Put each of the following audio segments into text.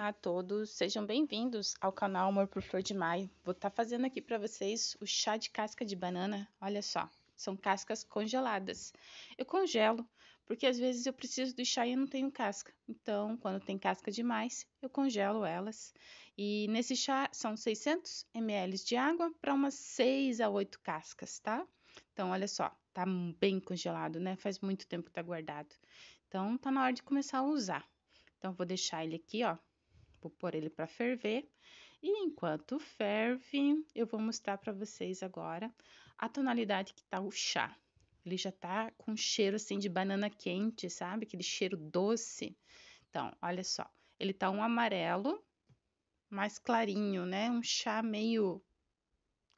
Olá a todos, sejam bem-vindos ao canal Amor por Flor de Maio. Vou estar tá fazendo aqui para vocês o chá de casca de banana. Olha só, são cascas congeladas. Eu congelo porque às vezes eu preciso do chá e eu não tenho casca. Então, quando tem casca demais, eu congelo elas. E nesse chá são 600 ml de água para umas 6 a 8 cascas, tá? Então, olha só, tá bem congelado, né? Faz muito tempo que tá guardado. Então, tá na hora de começar a usar. Então, vou deixar ele aqui, ó, vou tipo, pôr ele para ferver. E enquanto ferve, eu vou mostrar para vocês agora a tonalidade que tá o chá. Ele já tá com cheiro assim de banana quente, sabe? Aquele cheiro doce. Então, olha só, ele tá um amarelo mais clarinho, né? Um chá meio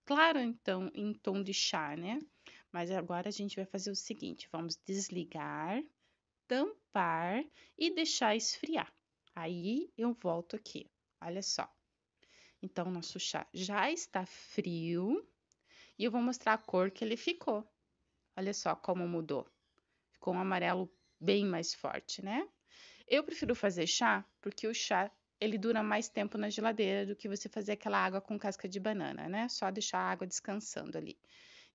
claro, então, em tom de chá, né? Mas agora a gente vai fazer o seguinte, vamos desligar, tampar e deixar esfriar. Aí eu volto aqui, olha só. Então, nosso chá já está frio e eu vou mostrar a cor que ele ficou. Olha só como mudou. Ficou um amarelo bem mais forte, né? Eu prefiro fazer chá porque o chá ele dura mais tempo na geladeira do que você fazer aquela água com casca de banana, né? Só deixar a água descansando ali.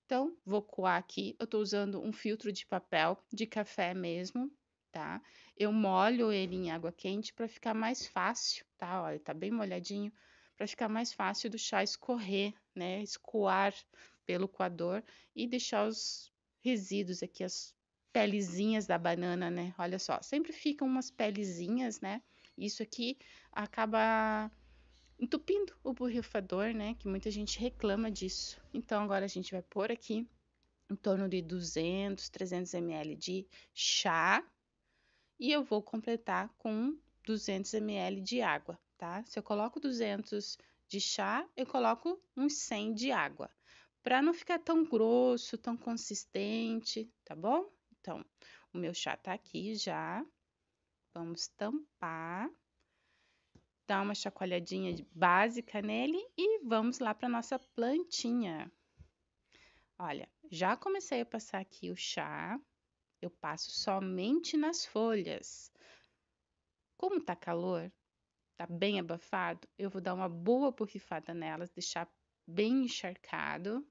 Então, vou coar aqui. Eu estou usando um filtro de papel de café mesmo, tá? Eu molho ele em água quente para ficar mais fácil, tá? Olha, tá bem molhadinho, para ficar mais fácil do chá escorrer, né? Escoar pelo coador e deixar os resíduos aqui, as pelezinhas da banana, né? Olha só, sempre ficam umas pelezinhas, né? Isso aqui acaba entupindo o borrifador, né? Que muita gente reclama disso. Então agora a gente vai pôr aqui em torno de 200, 300 ml de chá, e eu vou completar com 200 ml de água, tá? Se eu coloco 200 de chá, eu coloco uns 100 de água, para não ficar tão grosso, tão consistente, tá bom? Então, o meu chá tá aqui já. Vamos tampar. Dar uma chacoalhadinha básica nele e vamos lá para nossa plantinha. Olha, já comecei a passar aqui o chá, eu passo somente nas folhas. Como tá calor, tá bem abafado, eu vou dar uma boa borrifada nelas, deixar bem encharcado.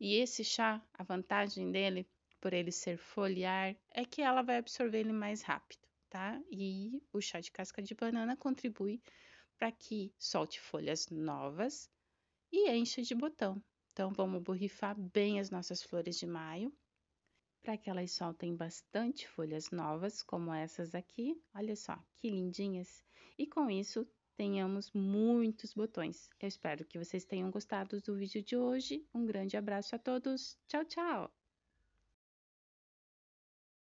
E esse chá, a vantagem dele, por ele ser foliar, é que ela vai absorver ele mais rápido, tá? E o chá de casca de banana contribui para que solte folhas novas e encha de botão. Então, vamos borrifar bem as nossas flores de maio para que elas soltem bastante folhas novas, como essas aqui. Olha só que lindinhas! E com isso, tenhamos muitos botões. Eu espero que vocês tenham gostado do vídeo de hoje. Um grande abraço a todos. Tchau, tchau!